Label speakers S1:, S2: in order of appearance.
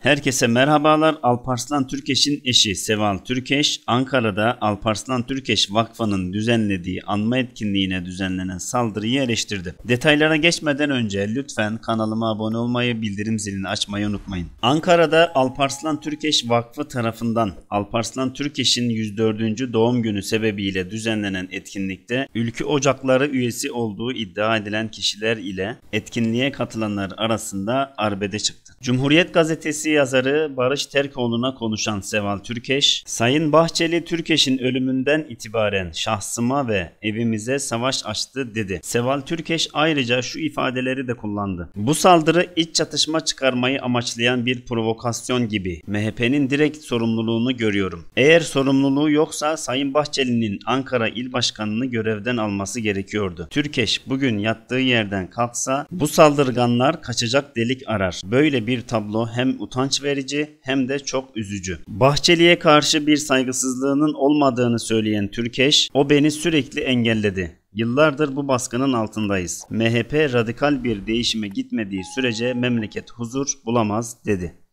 S1: Herkese merhabalar. Alparslan Türkeş'in eşi Seval Türkeş, Ankara'da Alparslan Türkeş Vakfı'nın düzenlediği anma etkinliğine düzenlenen saldırıyı eleştirdi. Detaylara geçmeden önce lütfen kanalıma abone olmayı, bildirim zilini açmayı unutmayın. Ankara'da Alparslan Türkeş Vakfı tarafından Alparslan Türkeş'in 104. doğum günü sebebiyle düzenlenen etkinlikte Ülkü Ocakları üyesi olduğu iddia edilen kişiler ile etkinliğe katılanlar arasında arbede çıktı. Cumhuriyet Gazetesi yazarı Barış Terkoğlu'na konuşan Seval Türkeş, Sayın Bahçeli Türkeş'in ölümünden itibaren şahsıma ve evimize savaş açtı dedi. Seval Türkeş ayrıca şu ifadeleri de kullandı. Bu saldırı iç çatışma çıkarmayı amaçlayan bir provokasyon gibi. MHP'nin direkt sorumluluğunu görüyorum. Eğer sorumluluğu yoksa Sayın Bahçeli'nin Ankara İl Başkanı'nı görevden alması gerekiyordu. Türkeş bugün yattığı yerden kalksa bu saldırganlar kaçacak delik arar. Böyle bir tablo hem utanç verici hem de çok üzücü. Bahçeli'ye karşı bir saygısızlığının olmadığını söyleyen Türkeş, o beni sürekli engelledi. Yıllardır bu baskının altındayız. MHP radikal bir değişime gitmediği sürece memleket huzur bulamaz dedi.